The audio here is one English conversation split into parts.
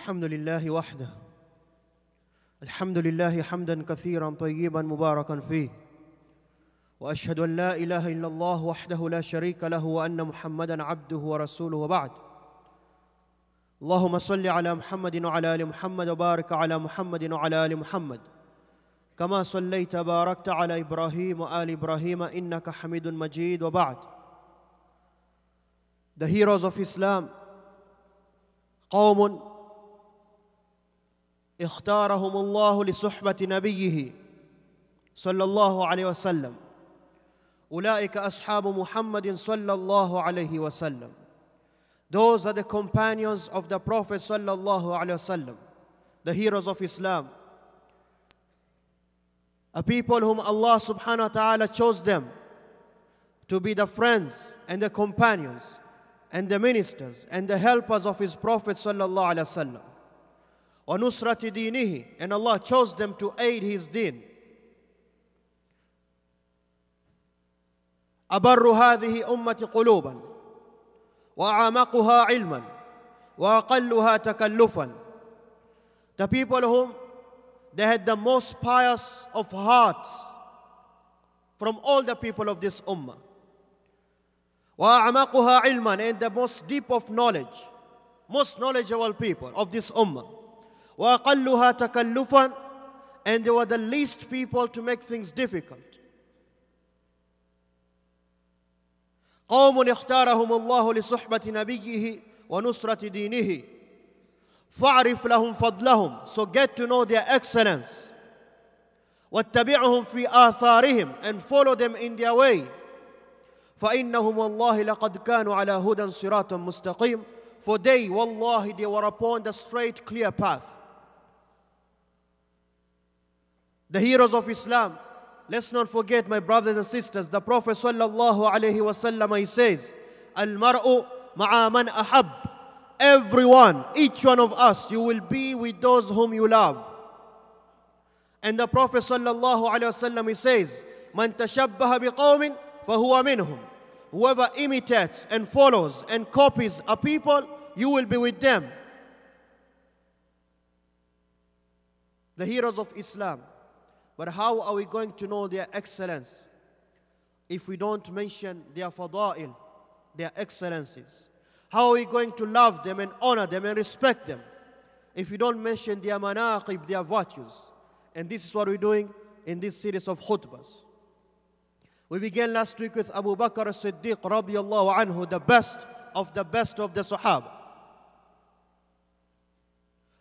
الحمد لله وحده الحمد لله حمدا كثيرا طيبا مباركا فيه واشهد ان لا اله الا الله وحده لا شريك له وان محمدا عبده ورسوله وبعد اللهم صل على محمد وعلى ال محمد وبارك على محمد وعلى ال محمد كما صليت باركت على ابراهيم وال ابراهيم انك حميد مجيد وبعد The heroes of Islam قوم اختارهم الله لصحبة نبيه صلى الله عليه وسلم أولئك أصحاب محمد صلى الله عليه وسلم Those are the companions of the Prophet صلى الله عليه وسلم The heroes of Islam A people whom Allah subhanahu wa ta'ala chose them to be the friends and the companions and the ministers and the helpers of his Prophet sallallahu alaihi wasallam. وَنُسْرَةَ دِينِهِ And Allah chose them to aid His deen. أبر هذه أمة قلوبا وأعمقها علما وأقلها تكلفا The people whom they had the most pious of hearts from all the people of this ummah. وأعمقها علما and the most deep of knowledge, most knowledgeable people of this ummah. وَأَقَلُّهَا تَكَلُّفًا And they were the least people to make things difficult. قوم اختارهم الله لصحبة نبيه ونصرة دينه فاعرف لهم فضلهم so get to know their excellence واتبعهم في آثارهم and follow them in their way فإنهم والله لقد كانوا على هدى صراط مستقيم for they والله they were upon the straight clear path the heroes of Islam. Let's not forget, my brothers and sisters, the Prophet sallallahu alaihi wasallam he says, "Al-mar'u ma'aman ahab." Everyone, each one of us, you will be with those whom you love. And the Prophet sallallahu alaihi wasallam he says, "Man tashabbaha biqawmin fahuwa minhum." Whoever imitates and follows and copies a people, you will be with them. The heroes of Islam. But how are we going to know their excellence if we don't mention their fada'il, their excellences? How are we going to love them and honor them and respect them if we don't mention their manaqib, their virtues? And this is what we're doing in this series of khutbas. We began last week with Abu Bakr as-Siddiq radiallahu anhu, the best of the best of the Sahaba.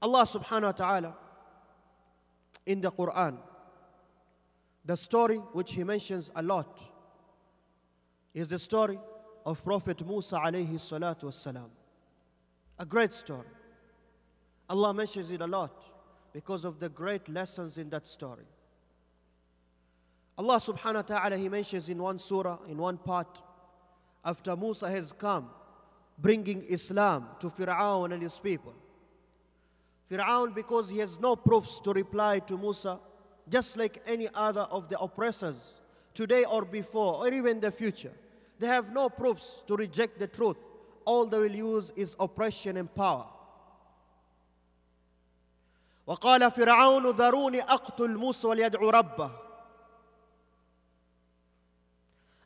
Allah subhanahu wa ta'ala in the Quran the story which he mentions a lot is the story of Prophet Musa alayhi salatu wasalam. A great story. Allah mentions it a lot because of the great lessons in that story. Allah subhanahu wa ta'ala he mentions in one surah, in one part, after Musa has come, bringing Islam to Fir'aun and his people. Fir'aun because he has no proofs to reply to Musa just like any other of the oppressors, today or before, or even the future. They have no proofs to reject the truth. All they will use is oppression and power. وقال فرعون ذروني أقتل موسى وليدعو ربه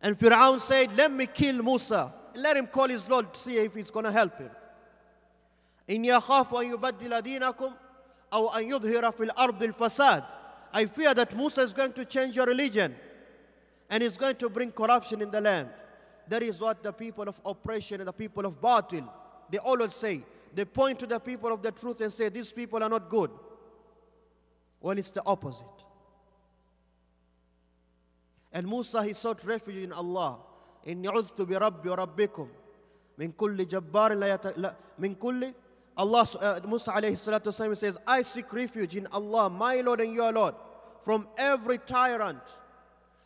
And Firaun said, let me kill Musa. Let him call his Lord to see if it's going to help him. إن يخاف أن يبدل دينكم أو أن يظهر في الأرض الفساد I fear that Musa is going to change your religion and is going to bring corruption in the land. That is what the people of oppression and the people of Batil, they always say. They point to the people of the truth and say, these people are not good. Well, it's the opposite. And Musa, he sought refuge in Allah. إني عذت بربي وربكم من كل جبار من كل Allah, uh, Musa alayhi salatu says, I seek refuge in Allah, my Lord and your Lord, from every tyrant.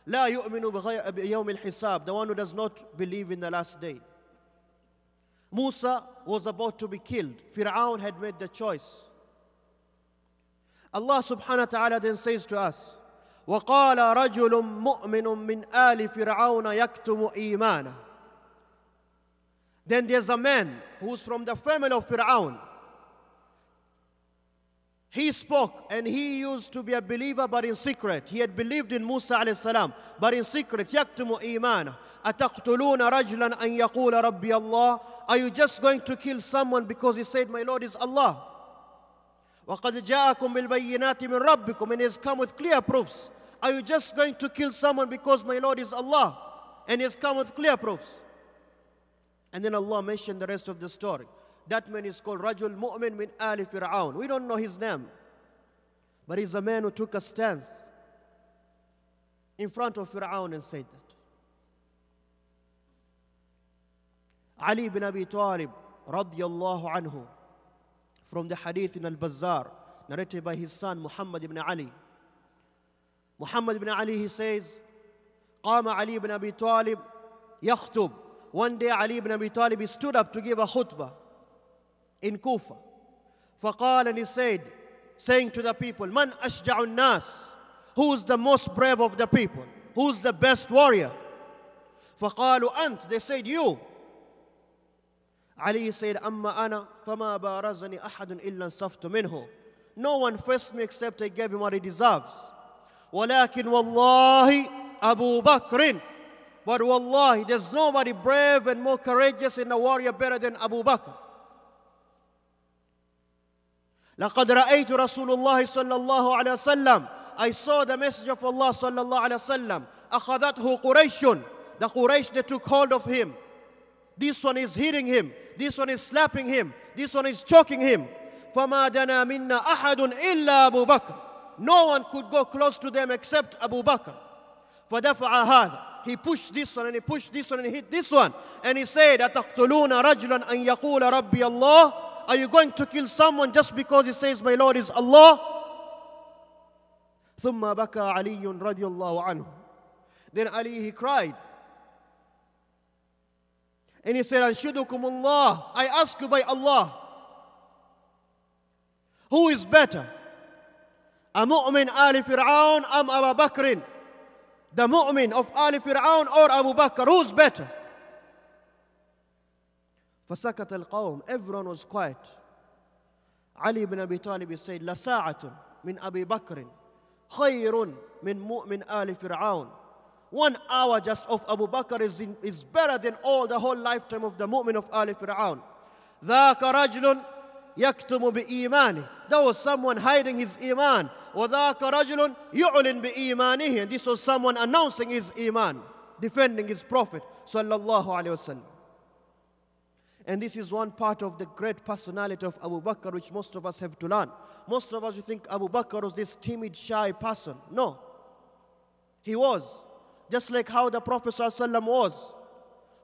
لا يؤمن بيوم الحساب, the one who does not believe in the last day. Musa was about to be killed. Fir'aun had made the choice. Allah subhanahu wa ta'ala then says to us, وقال رجل مؤمن من آل فرعون يكتم إيمانه Then there's a man who's from the family of Fir'aun he spoke and he used to be a believer but in secret. He had believed in Musa alayhi salam but in secret. يَكْتُمُ إِيمَانَ أَتَقْتُلُونَ رَجْلًا أَن يَقُولَ رَبِّي اللَّهِ Are you just going to kill someone because he said, my Lord is Allah? وَقَدْ جَاءَكُم بِالْبَيِّنَاتِ مِنْ رَبِّكُمْ And he has come with clear proofs. Are you just going to kill someone because my Lord is Allah? And he has come with clear proofs. And then Allah mentioned the rest of the story. That man is called Rajul Mu'min min Ali Fir'aun. We don't know his name. But he's a man who took a stance in front of Fir'aun and said that. Ali bin Abi Talib, radiyallahu anhu, from the hadith in Al-Bazzar, narrated by his son Muhammad ibn Ali. Muhammad ibn Ali, he says, قام علي بن أبي طالب يخطب One day Ali ibn Abi Talib stood up to give a khutbah in Kufa. Fakal and he said, saying to the people, Man ashja'un nas, who's the most brave of the people? Who's the best warrior? Fakalu ant. they said you. Ali said, Amma ana, فما بارزني أحد illa انصفت minhu. No one faced me except I gave him what he deserves. ولكن والله أبو بكر But والله there's nobody brave and more courageous in the warrior better than Abu Bakr. لقد رأيت رسول الله صلى الله عليه وسلم I saw the messenger of Allah صلى الله عليه وسلم أخذته قريش The Quraysh they took hold of him This one is hitting him This one is slapping him This one is choking him فما دنا منا أحد إلا أبو بكر No one could go close to them except Abu Bakr فدفع هذا he pushed this one and he pushed this one and he hit this one and he said أتقتلون رجلا أن يقول ربي الله Are you going to kill someone just because he says, My Lord is Allah? Then Ali he cried. And he said, Anshudukum Allah, I ask you by Allah, who is better? A mu'min Ali Fir'aun am Abu Bakr? The mu'min of Ali Fir'aun or Abu Bakr, who's better? فسكت القوم everyone was quiet Ali ibn Abi Talib said لساعة من أبي بكر خير من مؤمن آل فرعون one hour just of Abu Bakr is, in, is better than all the whole lifetime of the mu'min of Ali Fir'aun. ذاك رجل يكتم بإيمانه There was someone hiding his iman. وذاك رجل يعلن بإيمانه And this was someone announcing his iman, defending his prophet صلى alayhi عليه وسلم. And this is one part of the great personality of Abu Bakr, which most of us have to learn. Most of us, you think Abu Bakr was this timid, shy person. No. He was. Just like how the Prophet ﷺ was.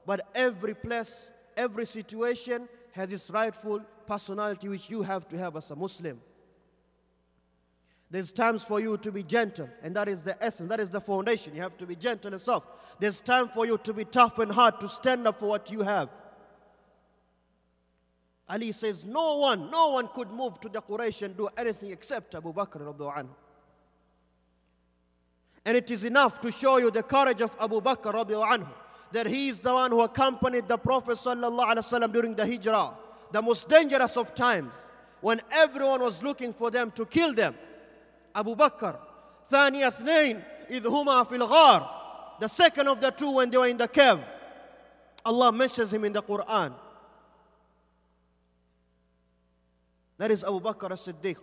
But every place, every situation has its rightful personality, which you have to have as a Muslim. There's times for you to be gentle, and that is the essence, that is the foundation. You have to be gentle and soft. There's time for you to be tough and hard, to stand up for what you have. Ali says, no one, no one could move to the Quraysh and do anything except Abu Bakr anhu. And it is enough to show you the courage of Abu Bakr anhu, that he is the one who accompanied the Prophet وسلم, during the Hijrah, the most dangerous of times, when everyone was looking for them to kill them. Abu Bakr, ثاني اثنين إذ huma في الغار, the second of the two when they were in the cave. Allah mentions him in the Quran. That is Abu Bakr as-Siddiq,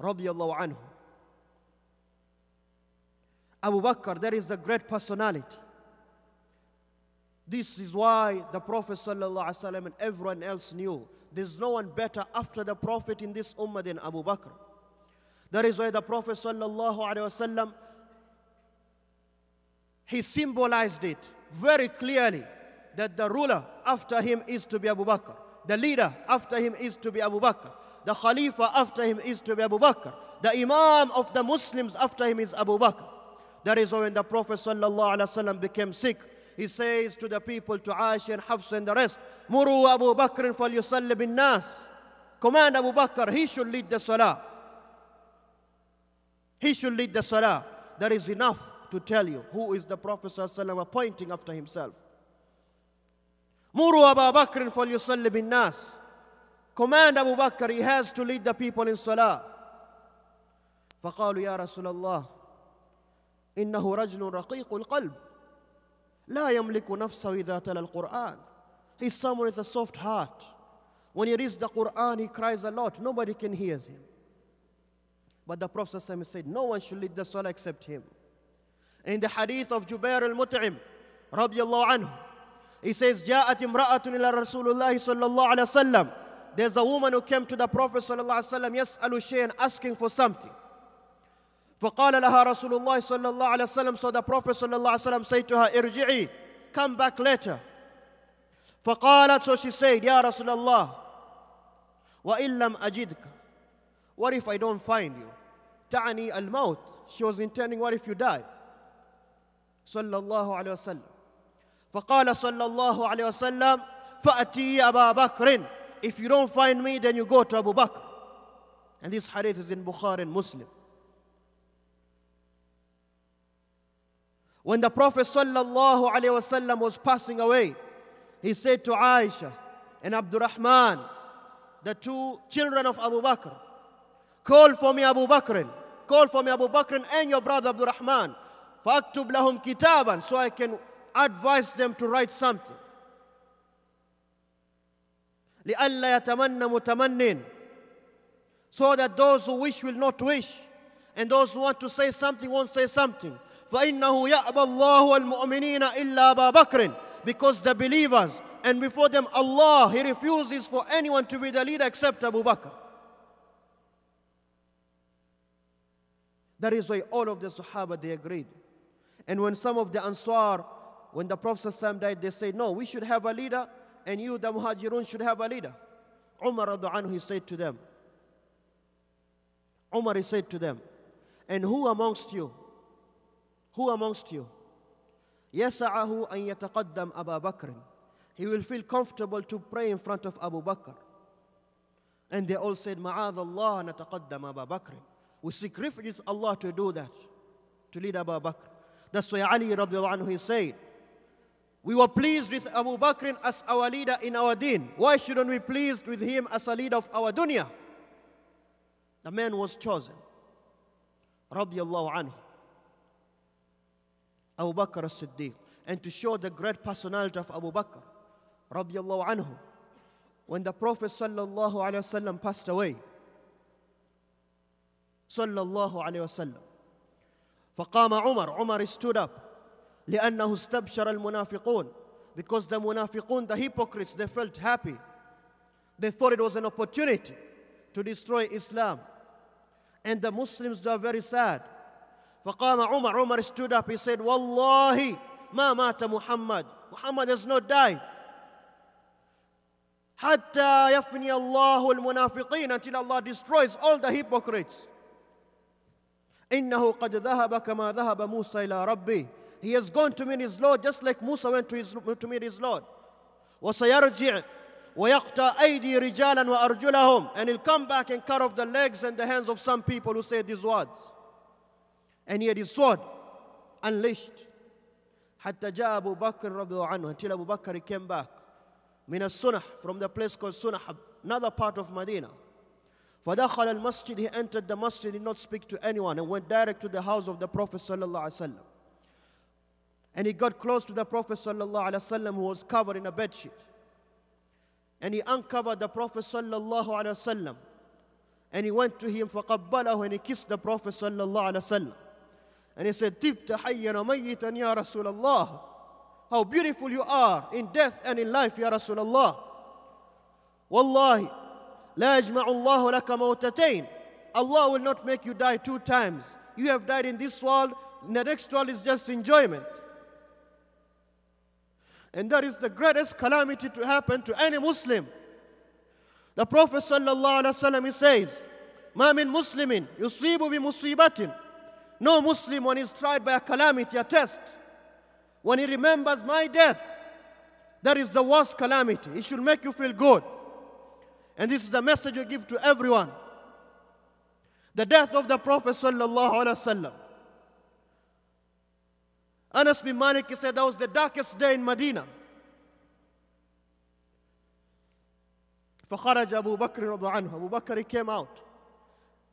radiallahu anhu. Abu Bakr, that is the great personality. This is why the Prophet ﷺ and everyone else knew there's no one better after the Prophet in this ummah than Abu Bakr. That is why the Prophet ﷺ, he symbolized it very clearly that the ruler after him is to be Abu Bakr. The leader after him is to be Abu Bakr. The Khalifa after him is to be Abu Bakr. The Imam of the Muslims after him is Abu Bakr. That is when the Prophet Wasallam became sick. He says to the people, to Aisha and Hafsa and the rest, Muru Abu Bakr falyusalli bin nas. Command Abu Bakr, he should lead the salah. He should lead the salah. That is enough to tell you who is the Prophet ﷺ appointing after himself. Muru Abu Bakr falyusalli bin nas command Abu Bakr, he has to lead the people in salah. فقالوا يا رسول الله إنه رجل رقيق القلب لا يملك نفسه إذا تلا القرآن He's someone with a soft heart. When he reads the Quran, he cries a lot. Nobody can hear him. But the Prophet said, No one should lead the salah except him. In the hadith of Jubair al Mut'im, اللَّهُ عَنْهُ he says, جاءت امرأة إلى رسول الله صلى الله عليه وسلم there's a woman who came to the Prophet وسلم, yes, Alushayn, asking for something. فقال لها رسول الله صلى الله عليه وسلم so the Prophet sallallahu الله wasallam said to her ارجعي come back later فقالت so she said يا رسول الله وإن لم أجدك what if I don't find you تعني الموت she was intending what if you die صلى الله عليه وسلم فقال صلى الله عليه وسلم فأتي أبا بكر if you don't find me, then you go to Abu Bakr. And this hadith is in Bukhari and Muslim. When the Prophet ﷺ was passing away, he said to Aisha and Abdurrahman, the two children of Abu Bakr, call for me Abu Bakr, call for me Abu Bakr and your brother Abdurrahman, فَأَكْتُبْ لَهُمْ كِتَابًا So I can advise them to write something. لئلا يتمنى متمن so that those who wish will not wish and those who want to say something won't say something فإنه يأبى الله المؤمنين إلا أبا بكر because the believers and before them Allah he refuses for anyone to be the leader except Abu Bakr that is why all of the Sahaba they agreed and when some of the Ansar when the Prophet died they said no we should have a leader and you, the Muhajirun, should have a leader. Umar anhu, he said to them, Umar, he said to them, and who amongst you, who amongst you, يسعه أن يتقدم Abu Bakr, He will feel comfortable to pray in front of Abu Bakr. And they all said, معاذ الله نتقدم Abu Bakr. We seek refuge with Allah to do that, to lead Abu Bakr. That's why Ali رضي الله he said, we were pleased with Abu Bakr as our leader in our deen. Why shouldn't we be pleased with him as a leader of our dunya? The man was chosen. Radiallahu anhu. Abu Bakr as Siddiq. And to show the great personality of Abu Bakr. Radiallahu anhu. When the Prophet sallallahu alayhi wasallam passed away. Sallallahu alayhi wasallam. فقام عمر. Umar stood up. لأنه استبشر المنافقون because the munafiqun, the hypocrites, they felt happy. They thought it was an opportunity to destroy Islam. And the Muslims were very sad. فقام عمر عمر stood up he said والله ما مات محمد Muhammad has not died حتى يفني الله المنافقين until Allah destroys all the hypocrites إنه قد ذهب كما ذهب موسى إلى ربه He has gone to meet his Lord just like Musa went to, his, to meet his Lord. وَسَيَرْجِعْ وَيَقْطَعُ أَيْدِي رِجَالًا وَأَرْجُلَهُمْ And he'll come back and cut off the legs and the hands of some people who say these words. And he had his sword unleashed. حتى جاء أبو بكر رضي الله عنه until Abu Bakr came back من from the place called Sunah another part of Medina فدخل المسجد he entered the masjid did not speak to anyone and went direct to the house of the Prophet صلى الله عليه وسلم and he got close to the Prophet وسلم, who was covered in a bedsheet. And he uncovered the Prophet وسلم, and he went to him for فقبله and he kissed the Prophet وسلم. And he said, Tibta hayyan mayyitan ya How beautiful you are in death and in life, ya Rasulullah. Wallahi, la yajma'u Allahu laka mawtatain. Allah will not make you die two times. You have died in this world, the next world is just enjoyment. And that is the greatest calamity to happen to any Muslim. The Prophet ﷺ he says, ما Muslimin, yusibu bi musibatin." No Muslim when he's tried by a calamity, a test, when he remembers my death, that is the worst calamity. It should make you feel good. And this is the message we give to everyone. The death of the Prophet sallallahu alaihi wasallam. Anas bin Malik said that was the darkest day in Medina. فخرج أبو بكر رضي عنه أبو بكر came out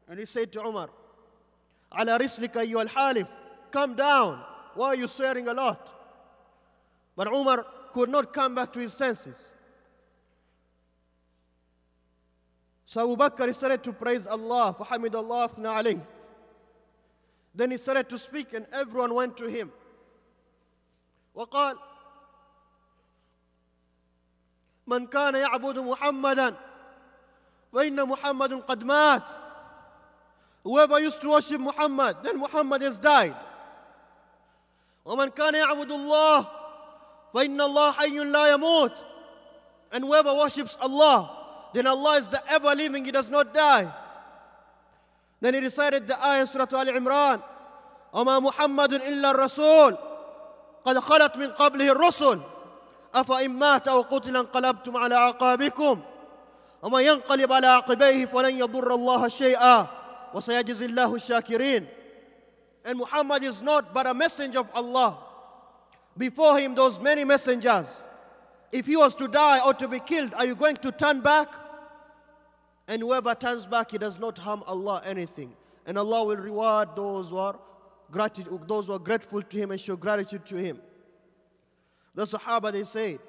and he said to Umar على رسلك أيها الحالف come down why are you swearing a lot but Umar could not come back to his senses so Abu Bakr started to praise Allah فحمد الله أثنى عليه then he started to speak and everyone went to him وقال من كان يعبد محمدا فإن محمد قد مات whoever used to worship Muhammad then Muhammad has died ومن كان يعبد الله فإن الله حي لا يموت and whoever worships Allah then Allah is the ever living he does not die then he recited the ayah in Surah Al Imran وما محمد إلا الرسول قد خلت من قبله الرسل أفإن مات أو قتل انقلبتم على عقابكم ومن ينقلب على عقبيه فلن يضر الله شيئا وسيجزي الله الشاكرين And Muhammad is not but a messenger of Allah. Before him, those many messengers. If he was to die or to be killed, are you going to turn back? And whoever turns back, he does not harm Allah anything. And Allah will reward those who are gratitude, those who are grateful to him and show gratitude to him. The Sahaba they said,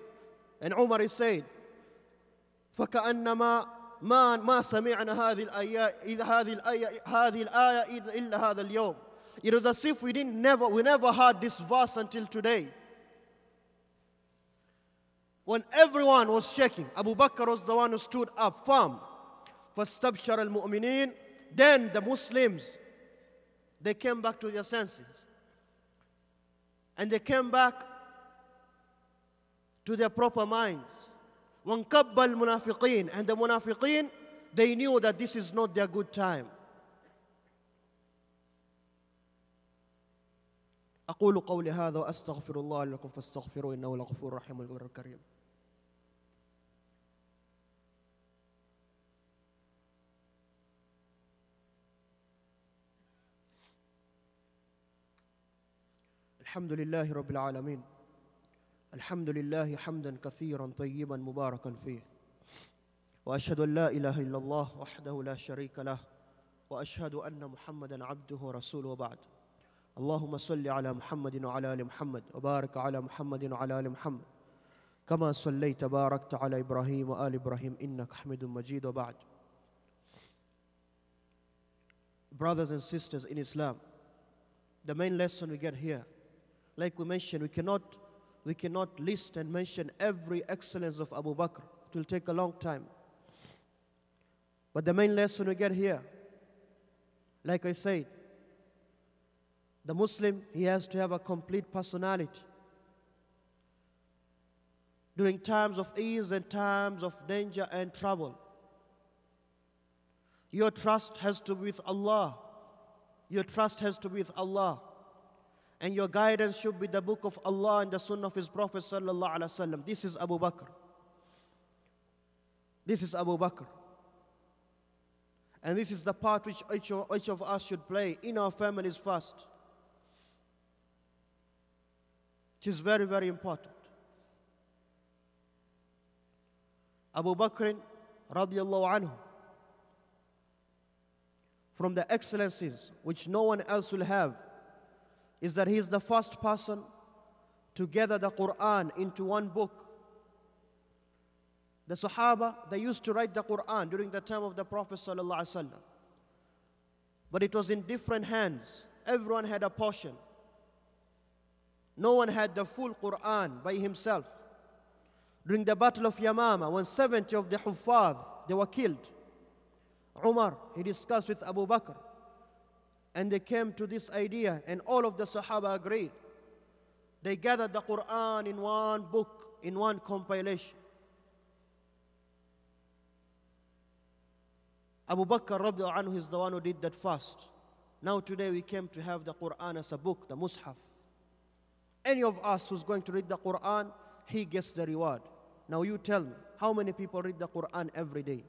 and Umar he said, فكأنما ما ما سمعنا هذه الآية إذا هذه الآية هذه الآية إلا هذا اليوم. It was as if we didn't never we never heard this verse until today. When everyone was shaking, Abu Bakr was the one who stood up firm. فاستبشر المؤمنين. Then the Muslims they came back to their senses. And they came back to their proper minds. وَانْكَبَّ الْمُنَافِقِينَ And the munafiqeen, they knew that this is not their good time. أقول قولي هذا وأستغفر الله لكم فاستغفروا إنه لغفور رحيم الْكَرِيمُ الحمد لله رب العالمين الحمد لله حمدا كثيرا طيبا مباركا فيه واشهد ان لا اله الا الله وحده لا شريك له واشهد ان محمدا عبده ورسوله وبعد اللهم صل على محمد وعلى ال محمد وبارك على محمد وعلى ال محمد كما صليت باركت على ابراهيم وال ابراهيم انك حميد مجيد وبعد Brothers and sisters in Islam, the main lesson we get here like we mentioned, we cannot, we cannot list and mention every excellence of Abu Bakr. It will take a long time. But the main lesson we get here, like I said, the Muslim, he has to have a complete personality. During times of ease and times of danger and trouble, your trust has to be with Allah. Your trust has to be with Allah and your guidance should be the book of Allah and the sunnah of His Prophet sallallahu alaihi wasallam. This is Abu Bakr. This is Abu Bakr. And this is the part which each of, each of us should play in our families first. It is very, very important. Abu Bakr radiallahu anhu from the excellencies which no one else will have is that he is the first person to gather the Quran into one book. The Sahaba, they used to write the Quran during the time of the Prophet. But it was in different hands. Everyone had a portion. No one had the full Quran by himself. During the Battle of Yamama, when 70 of the Huffaz, they were killed, Umar, he discussed with Abu Bakr and they came to this idea, and all of the Sahaba agreed. They gathered the Quran in one book, in one compilation. Abu Bakr anhu is the one who did that first. Now today we came to have the Quran as a book, the Mus'haf. Any of us who's going to read the Quran, he gets the reward. Now you tell me, how many people read the Quran every day?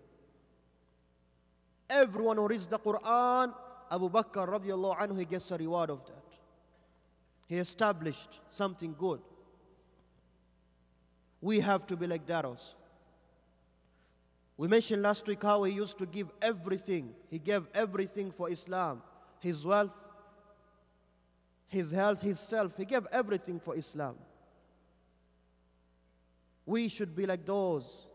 Everyone who reads the Quran Abu Bakr radiallahu anhu, he gets a reward of that. He established something good. We have to be like that also. We mentioned last week how he used to give everything. He gave everything for Islam his wealth, his health, his self. He gave everything for Islam. We should be like those.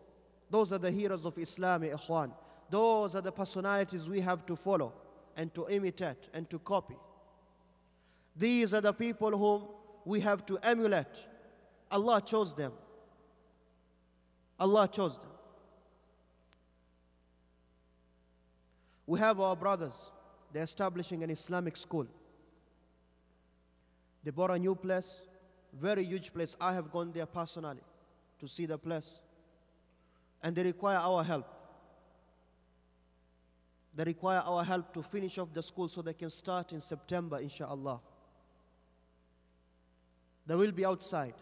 Those are the heroes of Islam, ikhwan. Those are the personalities we have to follow and to imitate and to copy. These are the people whom we have to emulate. Allah chose them. Allah chose them. We have our brothers, they're establishing an Islamic school. They bought a new place, very huge place. I have gone there personally to see the place. And they require our help. They require our help to finish off the school so they can start in September, inshallah. They will be outside.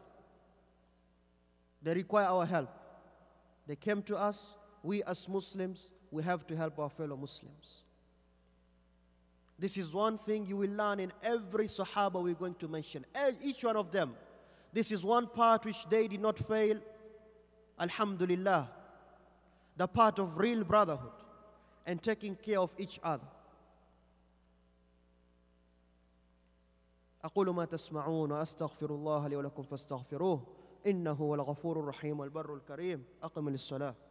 They require our help. They came to us. We, as Muslims, we have to help our fellow Muslims. This is one thing you will learn in every Sahaba we're going to mention, eh, each one of them. This is one part which they did not fail. Alhamdulillah. The part of real brotherhood and taking care of each other. أقول ما تسمعون وأستغفر الله لي ولكم فاستغفروه إنه هو الغفور الرحيم والبر الكريم أقم للصلاة